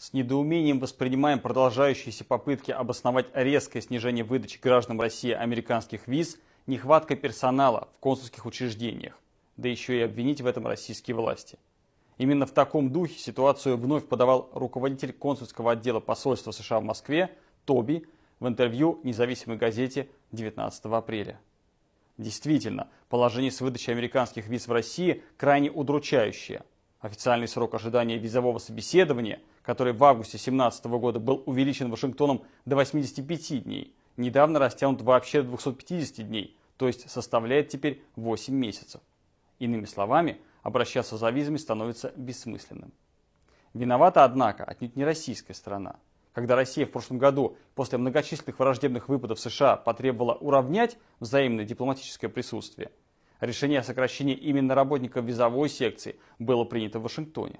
С недоумением воспринимаем продолжающиеся попытки обосновать резкое снижение выдачи гражданам России американских виз нехватка персонала в консульских учреждениях, да еще и обвинить в этом российские власти. Именно в таком духе ситуацию вновь подавал руководитель консульского отдела посольства США в Москве Тоби в интервью независимой газете 19 апреля. Действительно, положение с выдачей американских виз в России крайне удручающее – Официальный срок ожидания визового собеседования, который в августе 2017 года был увеличен Вашингтоном до 85 дней, недавно растянут вообще до 250 дней, то есть составляет теперь 8 месяцев. Иными словами, обращаться за визами становится бессмысленным. Виновата, однако, отнюдь не российская страна, Когда Россия в прошлом году после многочисленных враждебных выпадов США потребовала уравнять взаимное дипломатическое присутствие, Решение о сокращении именно работников визовой секции было принято в Вашингтоне.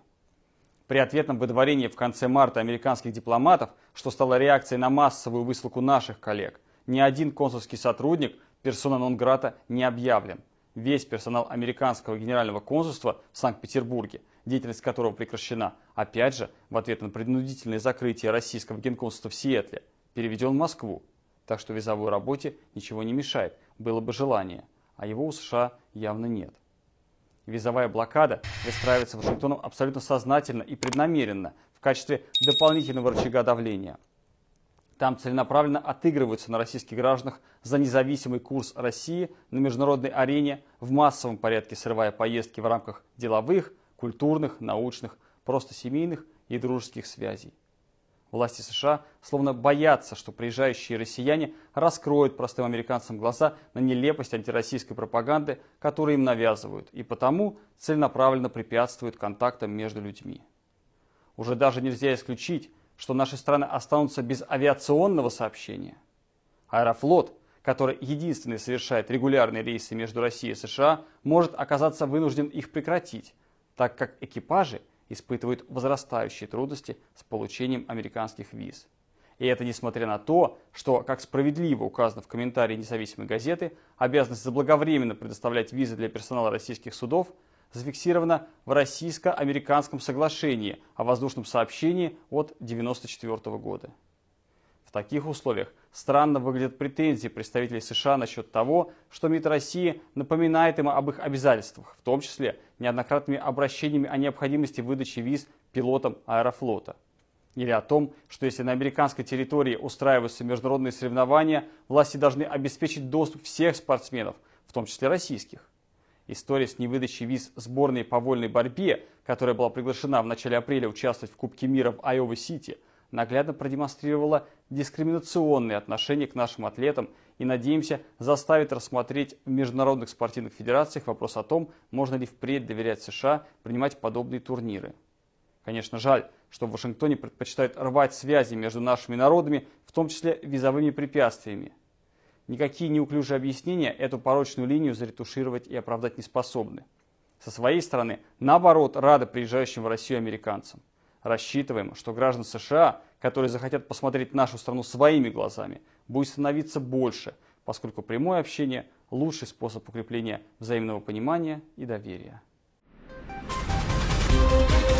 При ответном выдворении в конце марта американских дипломатов, что стало реакцией на массовую высылку наших коллег, ни один консульский сотрудник персона нон-грата не объявлен. Весь персонал американского генерального консульства в Санкт-Петербурге, деятельность которого прекращена, опять же, в ответ на принудительное закрытие российского генконсульства в Сиэтле, переведен в Москву. Так что визовой работе ничего не мешает, было бы желание а его у США явно нет. Визовая блокада выстраивается Вашингтоном абсолютно сознательно и преднамеренно в качестве дополнительного рычага давления. Там целенаправленно отыгрываются на российских гражданах за независимый курс России на международной арене в массовом порядке, срывая поездки в рамках деловых, культурных, научных, просто семейных и дружеских связей. Власти США словно боятся, что приезжающие россияне раскроют простым американцам глаза на нелепость антироссийской пропаганды, которую им навязывают, и потому целенаправленно препятствуют контактам между людьми. Уже даже нельзя исключить, что наши страны останутся без авиационного сообщения. Аэрофлот, который единственный совершает регулярные рейсы между Россией и США, может оказаться вынужден их прекратить, так как экипажи – испытывают возрастающие трудности с получением американских виз. И это несмотря на то, что, как справедливо указано в комментарии независимой газеты, обязанность заблаговременно предоставлять визы для персонала российских судов зафиксирована в Российско-Американском соглашении о воздушном сообщении от 1994 года. В таких условиях Странно выглядят претензии представителей США насчет того, что МИД России напоминает им об их обязательствах, в том числе неоднократными обращениями о необходимости выдачи виз пилотам аэрофлота. Или о том, что если на американской территории устраиваются международные соревнования, власти должны обеспечить доступ всех спортсменов, в том числе российских. История с невыдачей виз сборной по вольной борьбе, которая была приглашена в начале апреля участвовать в Кубке мира в Айова-Сити, наглядно продемонстрировала дискриминационные отношения к нашим атлетам и, надеемся, заставит рассмотреть в международных спортивных федерациях вопрос о том, можно ли впредь доверять США принимать подобные турниры. Конечно, жаль, что в Вашингтоне предпочитают рвать связи между нашими народами, в том числе визовыми препятствиями. Никакие неуклюжие объяснения эту порочную линию заретушировать и оправдать не способны. Со своей стороны, наоборот, рады приезжающим в Россию американцам. Рассчитываем, что граждан США, которые захотят посмотреть нашу страну своими глазами, будет становиться больше, поскольку прямое общение – лучший способ укрепления взаимного понимания и доверия. Thank you